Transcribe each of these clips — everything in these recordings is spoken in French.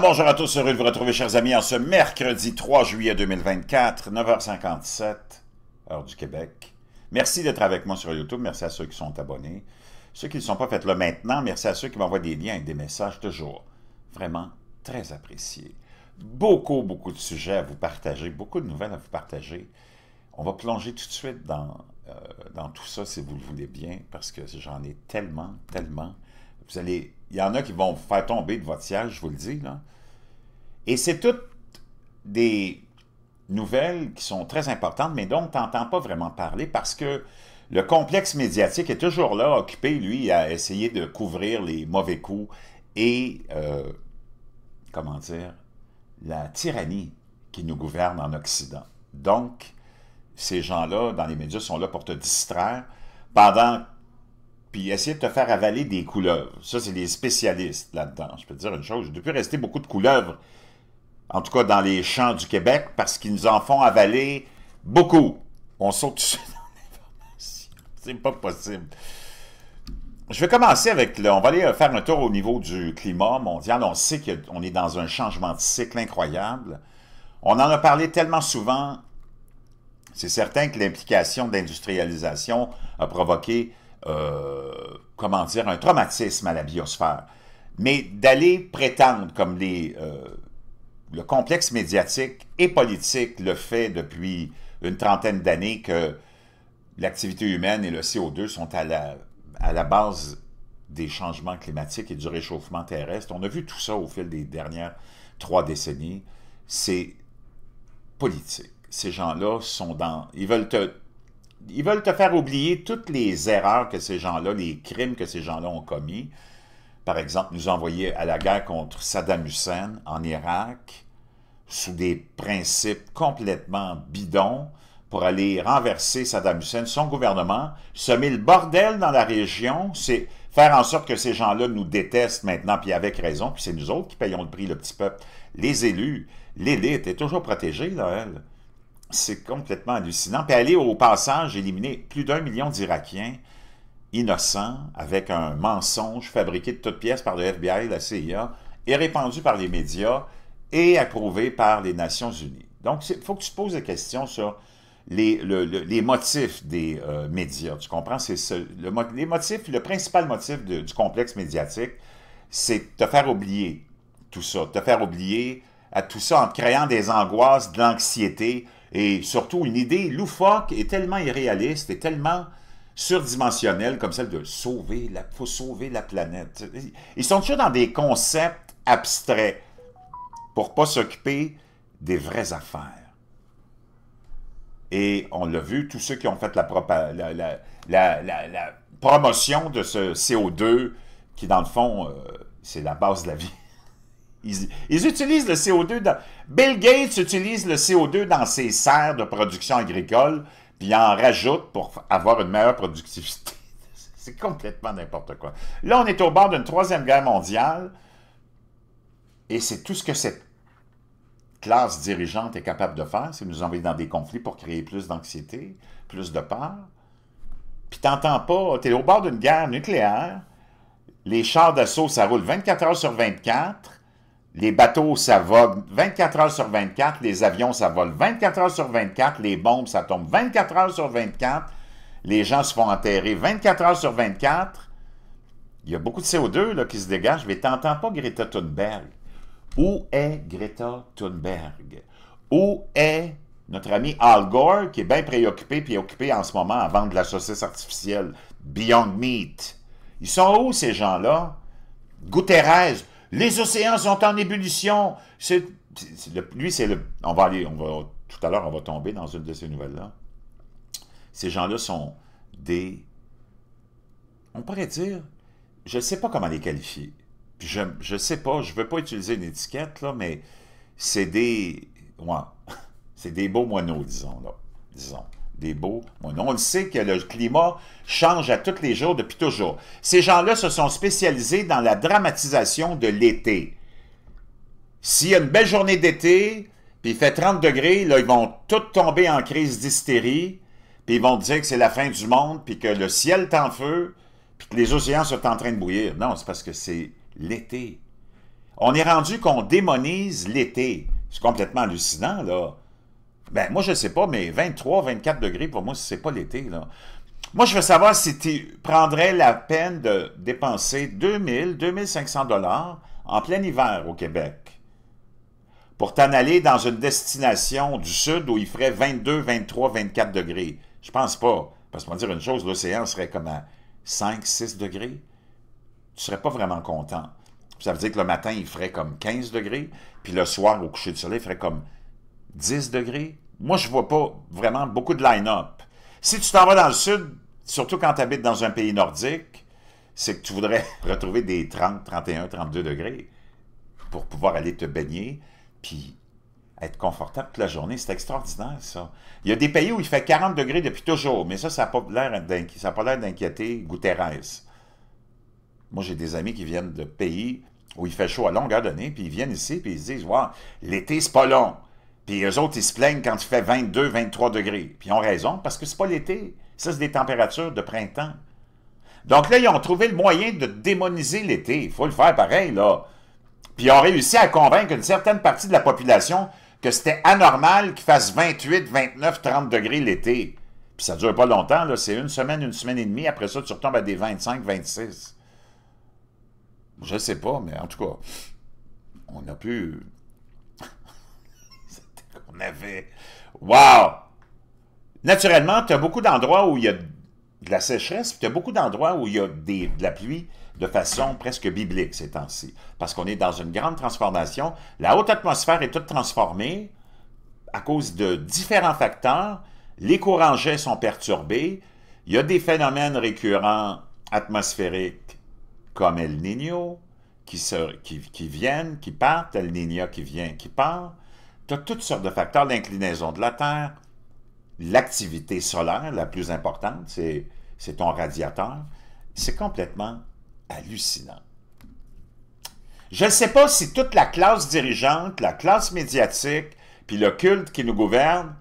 Ah, bonjour à tous, heureux de vous retrouver, chers amis, en ce mercredi 3 juillet 2024, 9h57, heure du Québec. Merci d'être avec moi sur YouTube, merci à ceux qui sont abonnés. Ceux qui ne sont pas faits là maintenant, merci à ceux qui m'envoient des liens et des messages toujours. Vraiment très apprécié. Beaucoup, beaucoup de sujets à vous partager, beaucoup de nouvelles à vous partager. On va plonger tout de suite dans, euh, dans tout ça, si vous le voulez bien, parce que j'en ai tellement, tellement. Vous allez il y en a qui vont vous faire tomber de votre siège, je vous le dis, là. Et c'est toutes des nouvelles qui sont très importantes, mais dont tu n'entends pas vraiment parler parce que le complexe médiatique est toujours là, occupé, lui, à essayer de couvrir les mauvais coups et, euh, comment dire, la tyrannie qui nous gouverne en Occident. Donc, ces gens-là, dans les médias, sont là pour te distraire pendant puis essayer de te faire avaler des couleuvres. Ça, c'est des spécialistes là-dedans. Je peux dire une chose, j'ai depuis rester beaucoup de couleuvres en tout cas dans les champs du Québec, parce qu'ils nous en font avaler beaucoup. On saute dessus. dans C'est pas possible. Je vais commencer avec, on va aller euh, faire un tour au niveau du climat mondial. On sait qu'on est dans un changement de cycle incroyable. On en a parlé tellement souvent. C'est certain que l'implication d'industrialisation a provoqué, euh, comment dire, un traumatisme à la biosphère. Mais d'aller prétendre, comme les euh, le complexe médiatique et politique le fait depuis une trentaine d'années que l'activité humaine et le CO2 sont à la, base des changements climatiques et du réchauffement terrestre. On a vu tout ça au fil des dernières trois décennies. C'est politique. Ces gens-là sont dans... Ils veulent te, ils veulent te faire oublier toutes les erreurs que ces gens-là, les crimes que ces gens-là ont commis par exemple, nous envoyer à la guerre contre Saddam Hussein en Irak sous des principes complètement bidons pour aller renverser Saddam Hussein, son gouvernement, semer le bordel dans la région, c'est faire en sorte que ces gens-là nous détestent maintenant, puis avec raison, puis c'est nous autres qui payons le prix, le petit peuple. Les élus, l'élite est toujours protégée, là, elle. C'est complètement hallucinant. Puis aller au passage éliminer plus d'un million d'Irakiens, innocent avec un mensonge fabriqué de toutes pièces par le FBI et la CIA et répandu par les médias et approuvé par les Nations Unies. Donc, il faut que tu te poses des questions sur les, motifs des euh, médias. Tu comprends? C'est le, le principal motif du complexe médiatique, c'est de te faire oublier tout ça, de te faire oublier à tout ça en créant des angoisses, de l'anxiété et surtout une idée loufoque et tellement irréaliste et tellement surdimensionnelle comme celle de sauver la, faut sauver la planète. Ils sont toujours dans des concepts abstraits pour pas s'occuper des vraies affaires. Et on l'a vu, tous ceux qui ont fait la, la, la, promotion de ce CO2, qui dans le fond, euh, c'est la base de la vie. Ils, ils utilisent le CO2 dans... Bill Gates utilise le CO2 dans ses serres de production agricole puis en rajoute pour avoir une meilleure productivité. C'est complètement n'importe quoi. Là, on est au bord d'une troisième guerre mondiale, et c'est tout ce que cette classe dirigeante est capable de faire, c'est nous envoyer dans des conflits pour créer plus d'anxiété, plus de peur. Puis t'entends pas, t'es au bord d'une guerre nucléaire, les chars d'assaut, ça roule 24 heures sur 24, les bateaux, ça vole 24 heures sur 24. Les avions, ça vole 24 heures sur 24. Les bombes, ça tombe 24 heures sur 24. Les gens se font enterrer 24 heures sur 24. Il y a beaucoup de CO2 qui se dégage, mais t'entends pas Greta Thunberg. Où est Greta Thunberg? Où est notre ami Al Gore, qui est bien préoccupé, puis occupé en ce moment à vendre de la saucisse artificielle, Beyond Meat? Ils sont où, ces gens-là? Guterres, les océans sont en ébullition. lui, c'est le... On va aller, on va, tout à l'heure, on va tomber dans une de ces nouvelles-là. Ces gens-là sont des... On pourrait dire, je ne sais pas comment les qualifier. Puis je ne sais pas, je ne veux pas utiliser une étiquette, là, mais c'est des... c'est des beaux moineaux, disons, là. Disons des beaux. On le sait que le climat change à tous les jours depuis toujours. Ces gens-là se sont spécialisés dans la dramatisation de l'été. S'il y a une belle journée d'été, puis il fait 30 degrés, là, ils vont tous tomber en crise d'hystérie, puis ils vont dire que c'est la fin du monde, puis que le ciel est en feu, puis que les océans sont en train de bouillir. Non, c'est parce que c'est l'été. On est rendu qu'on démonise l'été. C'est complètement hallucinant, là. Ben, moi, je ne sais pas, mais 23, 24 degrés, pour moi, ce n'est pas l'été, Moi, je veux savoir si tu prendrais la peine de dépenser 2000, 2500 dollars en plein hiver au Québec pour t'en aller dans une destination du sud où il ferait 22, 23, 24 degrés. Je pense pas. Parce que, pour dire une chose, l'océan serait comme à 5, 6 degrés. Tu ne serais pas vraiment content. Ça veut dire que le matin, il ferait comme 15 degrés, puis le soir, au coucher du soleil, il ferait comme 10 degrés moi, je vois pas vraiment beaucoup de line-up. Si tu t'en vas dans le sud, surtout quand tu habites dans un pays nordique, c'est que tu voudrais retrouver des 30, 31, 32 degrés pour pouvoir aller te baigner, puis être confortable toute la journée. C'est extraordinaire, ça. Il y a des pays où il fait 40 degrés depuis toujours, mais ça, ça n'a pas l'air d'inquiéter Guterres. Moi, j'ai des amis qui viennent de pays où il fait chaud à longueur d'année, puis ils viennent ici, puis ils se disent wow, « l'été, c'est pas long ». Puis eux autres, ils se plaignent quand il fait 22, 23 degrés. Puis ils ont raison, parce que c'est pas l'été. Ça, c'est des températures de printemps. Donc là, ils ont trouvé le moyen de démoniser l'été. Il faut le faire pareil, là. Puis ils ont réussi à convaincre une certaine partie de la population que c'était anormal qu'il fasse 28, 29, 30 degrés l'été. Puis ça ne dure pas longtemps, là. C'est une semaine, une semaine et demie. Après ça, tu retombes à des 25, 26. Je sais pas, mais en tout cas, on a pu Wow! Naturellement, tu as beaucoup d'endroits où il y a de la sécheresse, puis tu as beaucoup d'endroits où il y a de la pluie de façon presque biblique ces temps-ci. Parce qu'on est dans une grande transformation. La haute atmosphère est toute transformée à cause de différents facteurs. Les courants jets sont perturbés. Il y a des phénomènes récurrents atmosphériques comme El Niño qui, qui, qui viennent, qui partent, El Niño qui vient, qui part tu as toutes sortes de facteurs, l'inclinaison de la Terre, l'activité solaire la plus importante, c'est ton radiateur. C'est complètement hallucinant. Je ne sais pas si toute la classe dirigeante, la classe médiatique, puis le culte qui nous gouverne,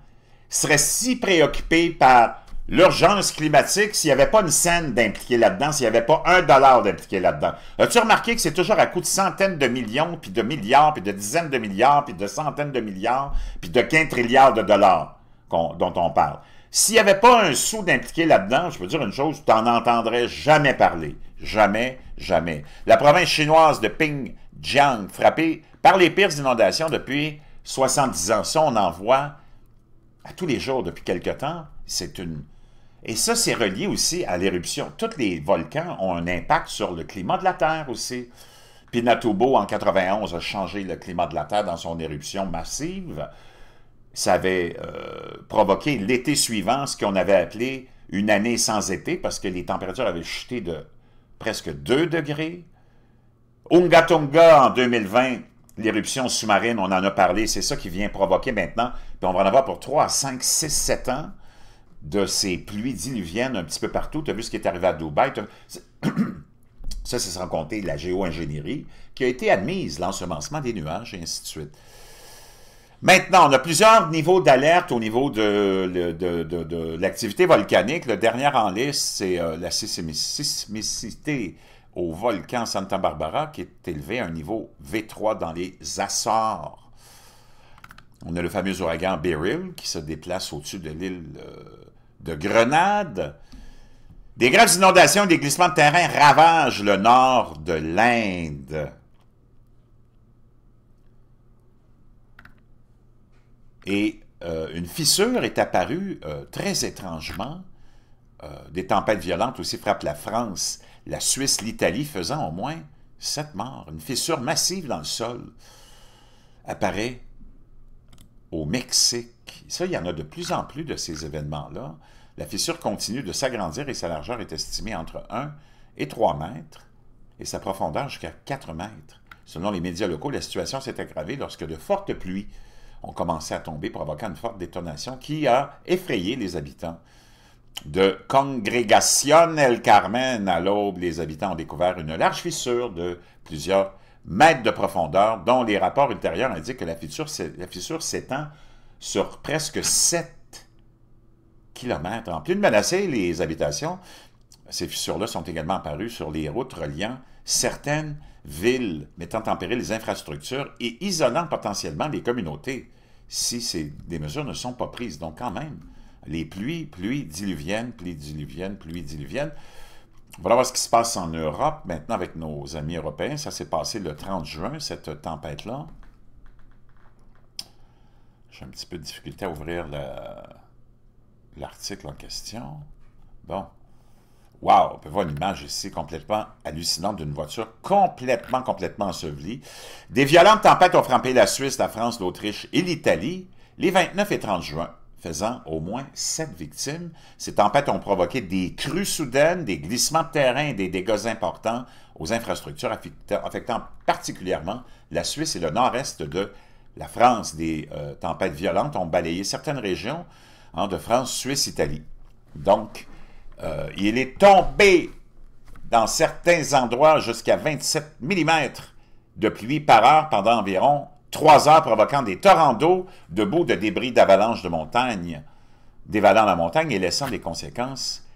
serait si préoccupé par l'urgence climatique, s'il n'y avait pas une scène d'impliquer là-dedans, s'il n'y avait pas un dollar d'impliquer là-dedans. As-tu remarqué que c'est toujours à coût de centaines de millions, puis de milliards, puis de dizaines de milliards, puis de centaines de milliards, puis de trilliards de dollars dont on parle? S'il n'y avait pas un sou d'impliquer là-dedans, je veux dire une chose, tu n'en entendrais jamais parler. Jamais, jamais. La province chinoise de Pingjiang, frappée par les pires inondations depuis 70 ans, ça on en voit à tous les jours depuis quelque temps, c'est une, et ça, c'est relié aussi à l'éruption. Tous les volcans ont un impact sur le climat de la Terre aussi. Pinatubo, en 1991, a changé le climat de la Terre dans son éruption massive. Ça avait euh, provoqué l'été suivant ce qu'on avait appelé une année sans été parce que les températures avaient chuté de presque 2 degrés. Ungatunga, en 2020, l'éruption sous-marine, on en a parlé, c'est ça qui vient provoquer maintenant, puis on va en avoir pour 3, 5, 6, 7 ans de ces pluies diluviennes un petit peu partout. Tu as vu ce qui est arrivé à Dubaï. Ça, c'est sans compter la géo-ingénierie qui a été admise, l'ensemencement des nuages et ainsi de suite. Maintenant, on a plusieurs niveaux d'alerte au niveau de, de, l'activité volcanique. Le dernier en liste, c'est euh, la sismicité au volcan Santa Barbara qui est élevé à un niveau V3 dans les Açores. On a le fameux ouragan Beryl qui se déplace au-dessus de l'île euh, de grenades, Des graves inondations et des glissements de terrain ravagent le nord de l'Inde. Et euh, une fissure est apparue euh, très étrangement. Euh, des tempêtes violentes aussi frappent la France, la Suisse, l'Italie, faisant au moins sept morts. Une fissure massive dans le sol apparaît au Mexique. Ça, il y en a de plus en plus de ces événements-là. La fissure continue de s'agrandir et sa largeur est estimée entre 1 et 3 mètres et sa profondeur jusqu'à 4 mètres. Selon les médias locaux, la situation s'est aggravée lorsque de fortes pluies ont commencé à tomber, provoquant une forte détonation qui a effrayé les habitants. De Congregación El Carmen à l'aube, les habitants ont découvert une large fissure de plusieurs mètres de profondeur, dont les rapports ultérieurs indiquent que la fissure, s'étend sur presque 7 kilomètres. En plus de menacer les habitations, ces fissures-là sont également apparues sur les routes reliant certaines villes, mettant en péril les infrastructures et isolant potentiellement les communautés si ces, mesures ne sont pas prises. Donc quand même, les pluies, pluies diluviennes, pluies diluviennes, pluies diluviennes. Voilà ce qui se passe en Europe maintenant avec nos amis européens. Ça s'est passé le 30 juin, cette tempête-là. J'ai un petit peu de difficulté à ouvrir l'article en question. Bon. Wow, on peut voir une image ici complètement hallucinante d'une voiture complètement, complètement ensevelie. Des violentes tempêtes ont frappé la Suisse, la France, l'Autriche et l'Italie les 29 et 30 juin, faisant au moins sept victimes. Ces tempêtes ont provoqué des crues soudaines, des glissements de terrain et des dégâts importants aux infrastructures affectant particulièrement la Suisse et le nord-est de la France des euh, tempêtes violentes ont balayé certaines régions hein, de France, Suisse, Italie. Donc, euh, il est tombé dans certains endroits jusqu'à 27 mm de pluie par heure pendant environ trois heures, provoquant des torrents d'eau, de de débris d'avalanches de montagne, dévalant la montagne et laissant des conséquences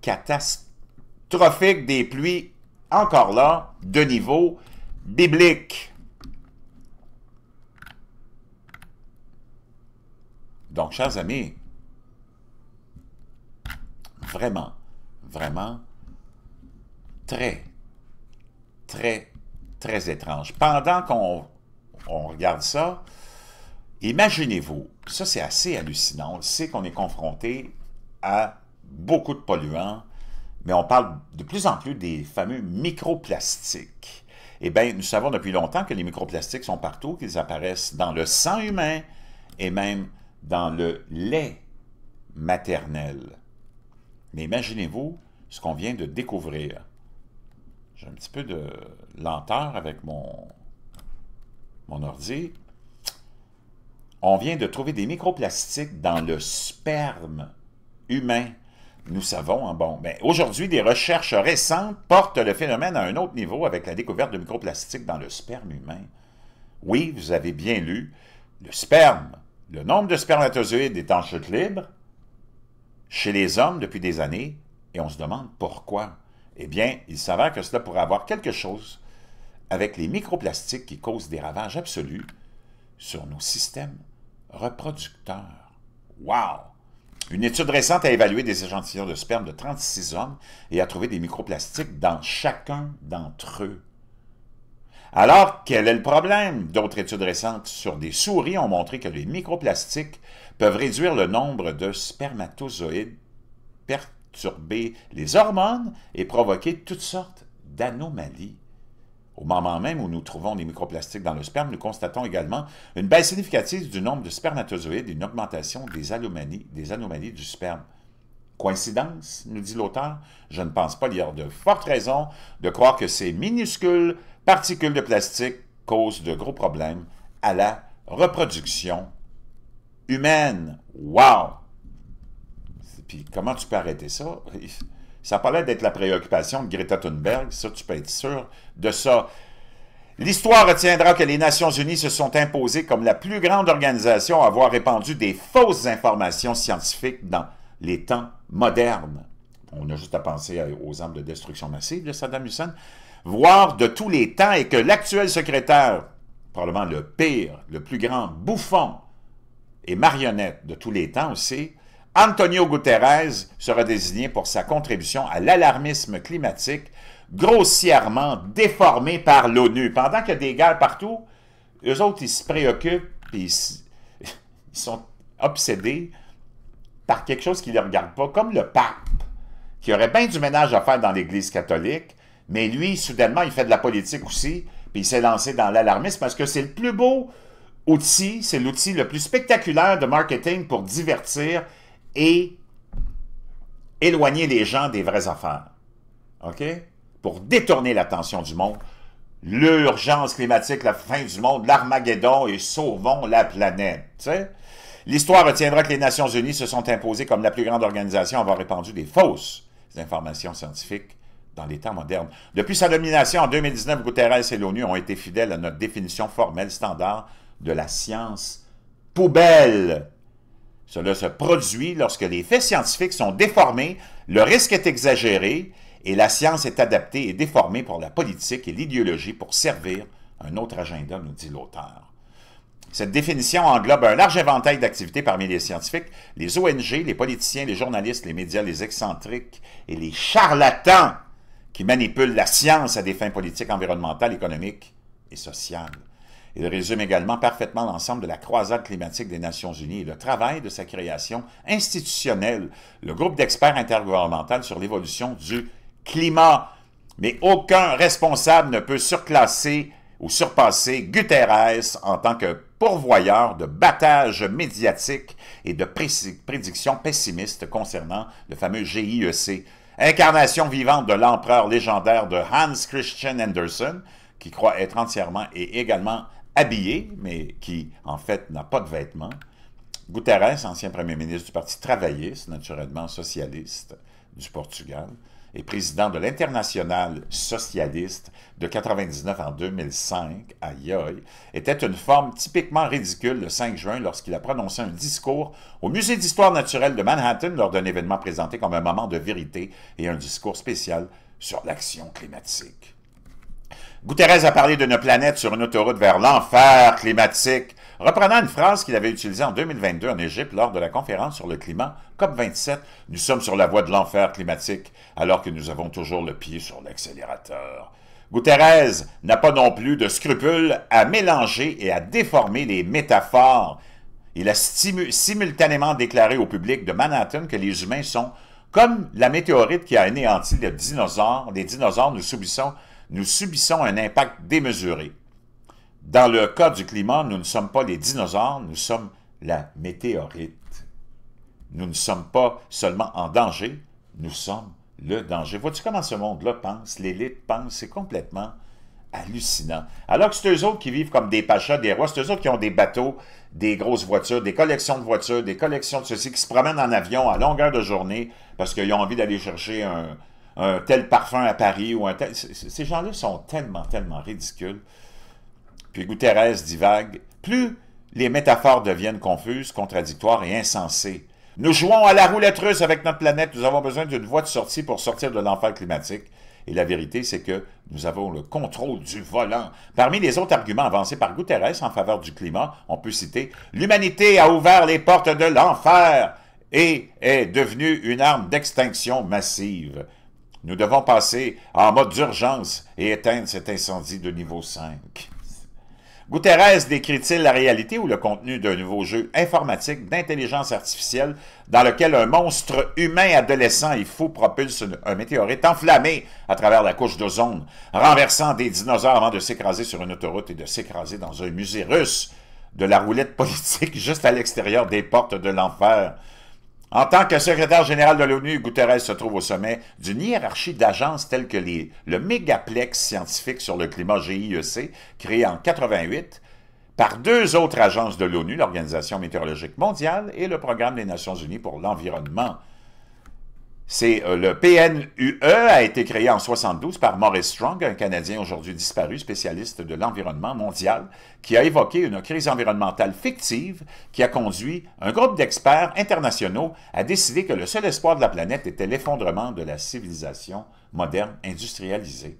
catastrophiques des pluies, encore là, de niveau biblique. Donc, chers amis, vraiment, vraiment, très, très, très étrange. Pendant qu'on regarde ça, imaginez-vous, ça c'est assez hallucinant, c'est qu'on est confronté à beaucoup de polluants, mais on parle de plus en plus des fameux microplastiques. Eh bien, nous savons depuis longtemps que les microplastiques sont partout, qu'ils apparaissent dans le sang humain et même dans le lait maternel. Mais imaginez-vous ce qu'on vient de découvrir. J'ai un petit peu de lenteur avec mon, mon ordi. On vient de trouver des microplastiques dans le sperme humain. Nous savons, hein, bon, ben, aujourd'hui, des recherches récentes portent le phénomène à un autre niveau avec la découverte de microplastiques dans le sperme humain. Oui, vous avez bien lu, le sperme le nombre de spermatozoïdes est en chute libre chez les hommes depuis des années, et on se demande pourquoi. Eh bien, il s'avère que cela pourrait avoir quelque chose avec les microplastiques qui causent des ravages absolus sur nos systèmes reproducteurs. Wow! Une étude récente a évalué des échantillons de sperme de 36 hommes et a trouvé des microplastiques dans chacun d'entre eux. Alors, quel est le problème? D'autres études récentes sur des souris ont montré que les microplastiques peuvent réduire le nombre de spermatozoïdes, perturber les hormones et provoquer toutes sortes d'anomalies. Au moment même où nous trouvons des microplastiques dans le sperme, nous constatons également une baisse significative du nombre de spermatozoïdes et une augmentation des anomalies, des anomalies du sperme. Coïncidence, nous dit l'auteur, je ne pense pas. qu'il y a de fortes raisons de croire que ces minuscules particules de plastique causent de gros problèmes à la reproduction humaine. Wow! Puis comment tu peux arrêter ça? Ça parlait d'être la préoccupation de Greta Thunberg, ça tu peux être sûr de ça. L'histoire retiendra que les Nations Unies se sont imposées comme la plus grande organisation à avoir répandu des fausses informations scientifiques dans les temps modernes. On a juste à penser aux armes de destruction massive de Saddam Hussein, voire de tous les temps, et que l'actuel secrétaire, probablement le pire, le plus grand bouffon et marionnette de tous les temps aussi, Antonio Guterres sera désigné pour sa contribution à l'alarmisme climatique grossièrement déformé par l'ONU. Pendant qu'il y a des guerres partout, eux autres, ils se préoccupent, ils sont obsédés par quelque chose qui ne les regarde pas, comme le pape, qui aurait bien du ménage à faire dans l'Église catholique, mais lui, soudainement, il fait de la politique aussi, puis il s'est lancé dans l'alarmisme parce que c'est le plus beau outil, c'est l'outil le plus spectaculaire de marketing pour divertir et éloigner les gens des vraies affaires. OK? Pour détourner l'attention du monde. L'urgence climatique, la fin du monde, l'Armageddon et sauvons la planète. Tu sais? L'histoire retiendra que les Nations Unies se sont imposées comme la plus grande organisation à avoir répandu des fausses informations scientifiques dans les temps modernes. Depuis sa domination en 2019, Guterres et l'ONU ont été fidèles à notre définition formelle standard de la science poubelle. Cela se produit lorsque les faits scientifiques sont déformés, le risque est exagéré et la science est adaptée et déformée pour la politique et l'idéologie pour servir un autre agenda, nous dit l'auteur. Cette définition englobe un large éventail d'activités parmi les scientifiques, les ONG, les politiciens, les journalistes, les médias, les excentriques et les charlatans qui manipulent la science à des fins politiques, environnementales, économiques et sociales. Il résume également parfaitement l'ensemble de la croisade climatique des Nations Unies et le travail de sa création institutionnelle, le groupe d'experts intergouvernemental sur l'évolution du climat. Mais aucun responsable ne peut surclasser ou surpasser Guterres en tant que pourvoyeur de battages médiatiques et de prédictions pessimistes concernant le fameux GIEC, incarnation vivante de l'empereur légendaire de Hans Christian Andersen, qui croit être entièrement et également habillé, mais qui en fait n'a pas de vêtements. Guterres, ancien premier ministre du Parti travailliste, naturellement socialiste du Portugal, et président de l'Internationale socialiste de 99 en 2005 à Yoy, était une forme typiquement ridicule le 5 juin lorsqu'il a prononcé un discours au Musée d'histoire naturelle de Manhattan lors d'un événement présenté comme un moment de vérité et un discours spécial sur l'action climatique. Guterres a parlé de nos planète sur une autoroute vers l'enfer climatique Reprenant une phrase qu'il avait utilisée en 2022 en Égypte lors de la conférence sur le climat COP27, nous sommes sur la voie de l'enfer climatique alors que nous avons toujours le pied sur l'accélérateur. Guterres n'a pas non plus de scrupules à mélanger et à déformer les métaphores. Il a simultanément déclaré au public de Manhattan que les humains sont comme la météorite qui a anéanti le dinosaures. Les dinosaures, nous subissons, nous subissons un impact démesuré. Dans le cas du climat, nous ne sommes pas les dinosaures, nous sommes la météorite. Nous ne sommes pas seulement en danger, nous sommes le danger. Vois-tu comment ce monde-là pense, l'élite pense, c'est complètement hallucinant. Alors que c'est eux autres qui vivent comme des pachas, des rois, c'est eux autres qui ont des bateaux, des grosses voitures, des collections de voitures, des collections de ceci, qui se promènent en avion à longueur de journée parce qu'ils ont envie d'aller chercher un, un, tel parfum à Paris ou un tel... Ces gens-là sont tellement, tellement ridicules. Puis Guterres divague. Plus les métaphores deviennent confuses, contradictoires et insensées. Nous jouons à la roulette russe avec notre planète. Nous avons besoin d'une voie de sortie pour sortir de l'enfer climatique. Et la vérité, c'est que nous avons le contrôle du volant. Parmi les autres arguments avancés par Guterres en faveur du climat, on peut citer L'humanité a ouvert les portes de l'enfer et est devenue une arme d'extinction massive. Nous devons passer en mode d'urgence et éteindre cet incendie de niveau 5. Guterres décrit-il la réalité ou le contenu d'un nouveau jeu informatique d'intelligence artificielle dans lequel un monstre humain adolescent et fou propulse un météorite enflammé à travers la couche d'ozone, renversant des dinosaures avant de s'écraser sur une autoroute et de s'écraser dans un musée russe de la roulette politique juste à l'extérieur des portes de l'enfer. En tant que secrétaire général de l'ONU, Guterres se trouve au sommet d'une hiérarchie d'agences telles que le Mégaplex scientifique sur le climat GIEC, créé en 88 par deux autres agences de l'ONU, l'Organisation météorologique mondiale et le Programme des Nations unies pour l'environnement. C'est euh, le PNUE a été créé en 72 par Maurice Strong, un Canadien aujourd'hui disparu, spécialiste de l'environnement mondial, qui a évoqué une crise environnementale fictive qui a conduit un groupe d'experts internationaux à décider que le seul espoir de la planète était l'effondrement de la civilisation moderne industrialisée.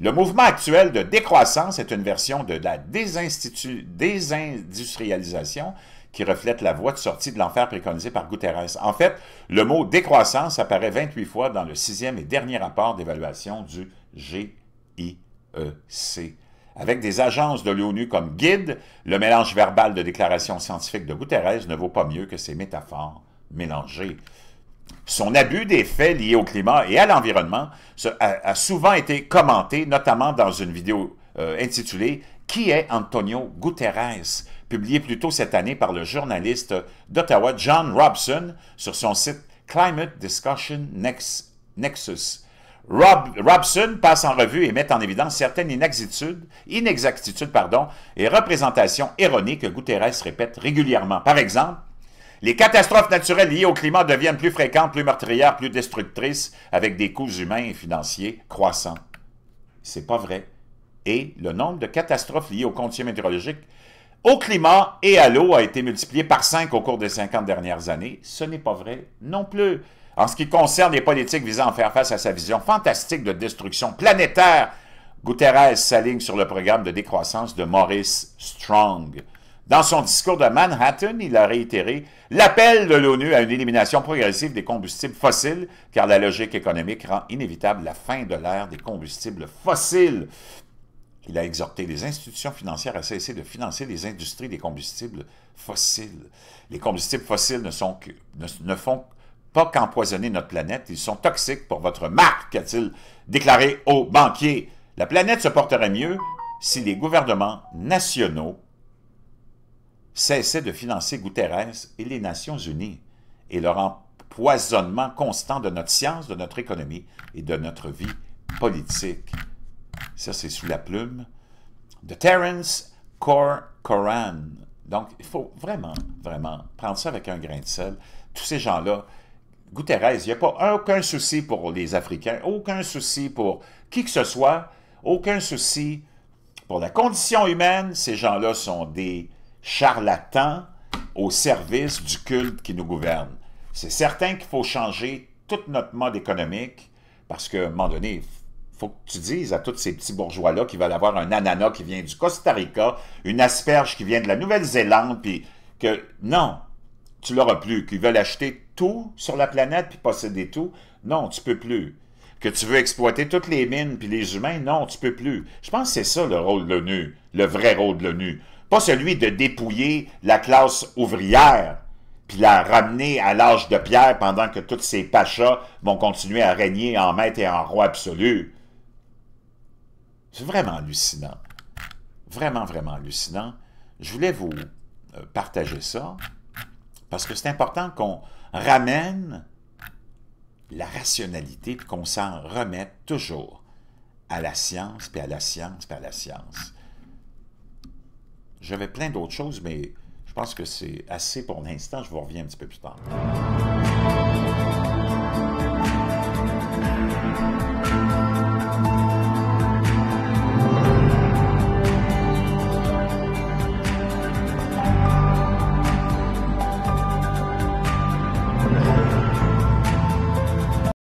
Le mouvement actuel de décroissance est une version de la désindustrialisation qui reflète la voie de sortie de l'enfer préconisée par Guterres. En fait, le mot décroissance apparaît 28 fois dans le sixième et dernier rapport d'évaluation du GIEC. Avec des agences de l'ONU comme guide, le mélange verbal de déclarations scientifiques de Guterres ne vaut pas mieux que ses métaphores mélangées. Son abus des faits liés au climat et à l'environnement a souvent été commenté, notamment dans une vidéo euh, intitulée Qui est Antonio Guterres publié plus tôt cette année par le journaliste d'Ottawa John Robson sur son site Climate Discussion Nexus. Robson passe en revue et met en évidence certaines inexactitudes, inexactitudes pardon, et représentations erronées que Guterres répète régulièrement. Par exemple, les catastrophes naturelles liées au climat deviennent plus fréquentes, plus meurtrières, plus destructrices, avec des coûts humains et financiers croissants. C'est pas vrai. Et le nombre de catastrophes liées au conditions météorologiques au climat et à l'eau a été multiplié par 5 au cours des 50 dernières années. Ce n'est pas vrai non plus. En ce qui concerne les politiques visant à faire face à sa vision fantastique de destruction planétaire, Guterres s'aligne sur le programme de décroissance de Maurice Strong. Dans son discours de Manhattan, il a réitéré l'appel de l'ONU à une élimination progressive des combustibles fossiles, car la logique économique rend inévitable la fin de l'ère des combustibles fossiles. Il a exhorté les institutions financières à cesser de financer les industries des combustibles fossiles. Les combustibles fossiles ne, sont ne, font pas qu'empoisonner notre planète, ils sont toxiques pour votre marque, a-t-il déclaré aux banquiers. La planète se porterait mieux si les gouvernements nationaux cessaient de financer Guterres et les Nations Unies et leur empoisonnement constant de notre science, de notre économie et de notre vie politique. Ça, c'est sous la plume de Terence Corcoran. Coran. Donc, il faut vraiment, vraiment prendre ça avec un grain de sel. Tous ces gens-là, Guterres, il n'y a pas aucun souci pour les Africains, aucun souci pour qui que ce soit, aucun souci pour la condition humaine. Ces gens-là sont des charlatans au service du culte qui nous gouverne. C'est certain qu'il faut changer toute notre mode économique parce qu'à un moment donné, faut que tu dises à tous ces petits bourgeois-là qui veulent avoir un ananas qui vient du Costa Rica, une asperge qui vient de la Nouvelle-Zélande, puis que non, tu l'auras plus, qu'ils veulent acheter tout sur la planète puis posséder tout. Non, tu peux plus. Que tu veux exploiter toutes les mines puis les humains, non, tu peux plus. Je pense que c'est ça le rôle de l'ONU, le vrai rôle de l'ONU. Pas celui de dépouiller la classe ouvrière puis la ramener à l'âge de pierre pendant que tous ces pachas vont continuer à régner en maître et en roi absolu. C'est vraiment hallucinant. Vraiment, vraiment hallucinant. Je voulais vous euh, partager ça parce que c'est important qu'on ramène la rationalité qu'on s'en remette toujours à la science, puis à la science, puis à la science. J'avais plein d'autres choses, mais je pense que c'est assez pour l'instant. Je vous reviens un petit peu plus tard.